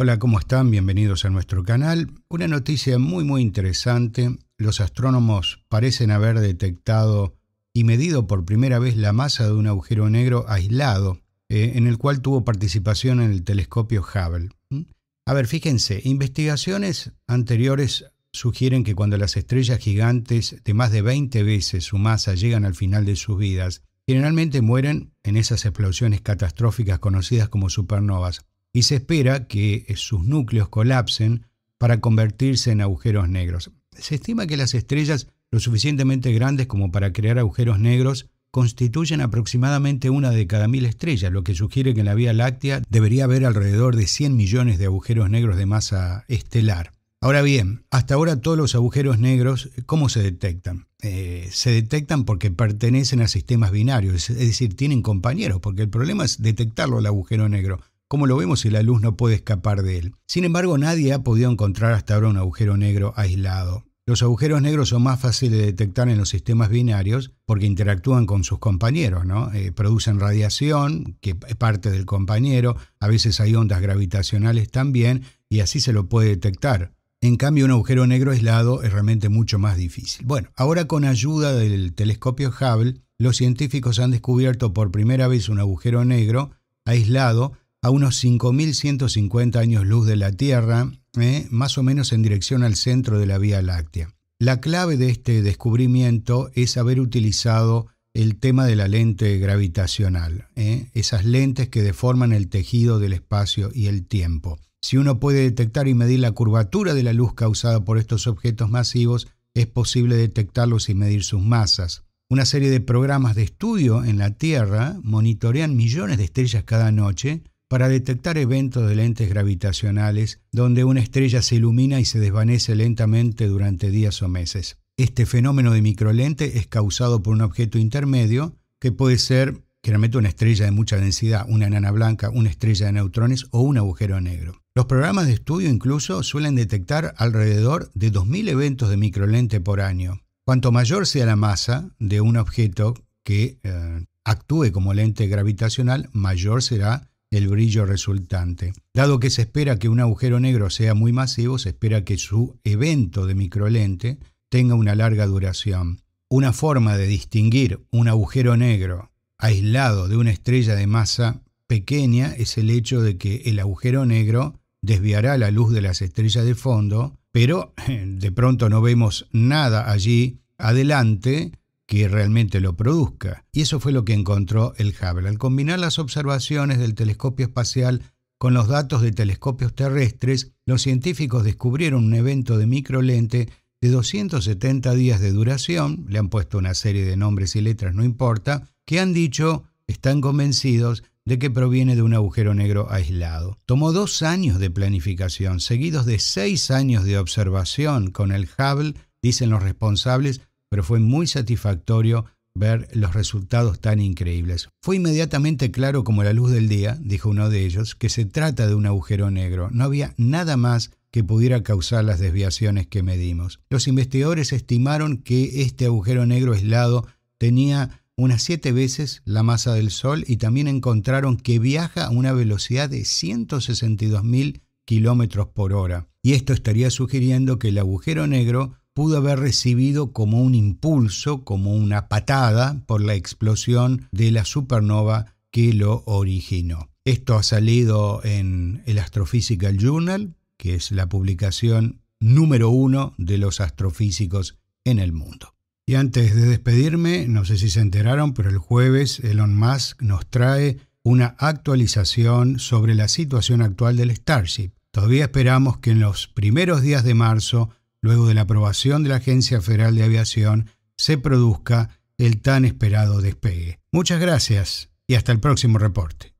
Hola, ¿cómo están? Bienvenidos a nuestro canal. Una noticia muy muy interesante. Los astrónomos parecen haber detectado y medido por primera vez la masa de un agujero negro aislado, eh, en el cual tuvo participación en el telescopio Hubble. ¿Mm? A ver, fíjense, investigaciones anteriores sugieren que cuando las estrellas gigantes de más de 20 veces su masa llegan al final de sus vidas, generalmente mueren en esas explosiones catastróficas conocidas como supernovas y se espera que eh, sus núcleos colapsen para convertirse en agujeros negros. Se estima que las estrellas lo suficientemente grandes como para crear agujeros negros constituyen aproximadamente una de cada mil estrellas, lo que sugiere que en la Vía Láctea debería haber alrededor de 100 millones de agujeros negros de masa estelar. Ahora bien, hasta ahora todos los agujeros negros, eh, ¿cómo se detectan? Eh, se detectan porque pertenecen a sistemas binarios, es decir, tienen compañeros, porque el problema es detectarlo el agujero negro. Como lo vemos, la luz no puede escapar de él. Sin embargo, nadie ha podido encontrar hasta ahora un agujero negro aislado. Los agujeros negros son más fáciles de detectar en los sistemas binarios porque interactúan con sus compañeros, ¿no? Eh, producen radiación, que es parte del compañero, a veces hay ondas gravitacionales también, y así se lo puede detectar. En cambio, un agujero negro aislado es realmente mucho más difícil. Bueno, ahora con ayuda del telescopio Hubble, los científicos han descubierto por primera vez un agujero negro aislado a unos 5.150 años luz de la Tierra, ¿eh? más o menos en dirección al centro de la Vía Láctea. La clave de este descubrimiento es haber utilizado el tema de la lente gravitacional, ¿eh? esas lentes que deforman el tejido del espacio y el tiempo. Si uno puede detectar y medir la curvatura de la luz causada por estos objetos masivos, es posible detectarlos y medir sus masas. Una serie de programas de estudio en la Tierra monitorean millones de estrellas cada noche para detectar eventos de lentes gravitacionales donde una estrella se ilumina y se desvanece lentamente durante días o meses. Este fenómeno de microlente es causado por un objeto intermedio que puede ser generalmente una estrella de mucha densidad, una enana blanca, una estrella de neutrones o un agujero negro. Los programas de estudio incluso suelen detectar alrededor de 2.000 eventos de microlente por año. Cuanto mayor sea la masa de un objeto que eh, actúe como lente gravitacional, mayor será el brillo resultante. Dado que se espera que un agujero negro sea muy masivo, se espera que su evento de microlente tenga una larga duración. Una forma de distinguir un agujero negro aislado de una estrella de masa pequeña es el hecho de que el agujero negro desviará la luz de las estrellas de fondo, pero eh, de pronto no vemos nada allí adelante que realmente lo produzca. Y eso fue lo que encontró el Hubble. Al combinar las observaciones del telescopio espacial con los datos de telescopios terrestres, los científicos descubrieron un evento de microlente de 270 días de duración, le han puesto una serie de nombres y letras, no importa, que han dicho, están convencidos de que proviene de un agujero negro aislado. Tomó dos años de planificación, seguidos de seis años de observación con el Hubble, dicen los responsables, pero fue muy satisfactorio ver los resultados tan increíbles. Fue inmediatamente claro como la luz del día, dijo uno de ellos, que se trata de un agujero negro. No había nada más que pudiera causar las desviaciones que medimos. Los investigadores estimaron que este agujero negro aislado tenía unas siete veces la masa del Sol y también encontraron que viaja a una velocidad de 162.000 kilómetros por hora. Y esto estaría sugiriendo que el agujero negro pudo haber recibido como un impulso, como una patada por la explosión de la supernova que lo originó. Esto ha salido en el Astrophysical Journal, que es la publicación número uno de los astrofísicos en el mundo. Y antes de despedirme, no sé si se enteraron, pero el jueves Elon Musk nos trae una actualización sobre la situación actual del Starship. Todavía esperamos que en los primeros días de marzo luego de la aprobación de la Agencia Federal de Aviación, se produzca el tan esperado despegue. Muchas gracias y hasta el próximo reporte.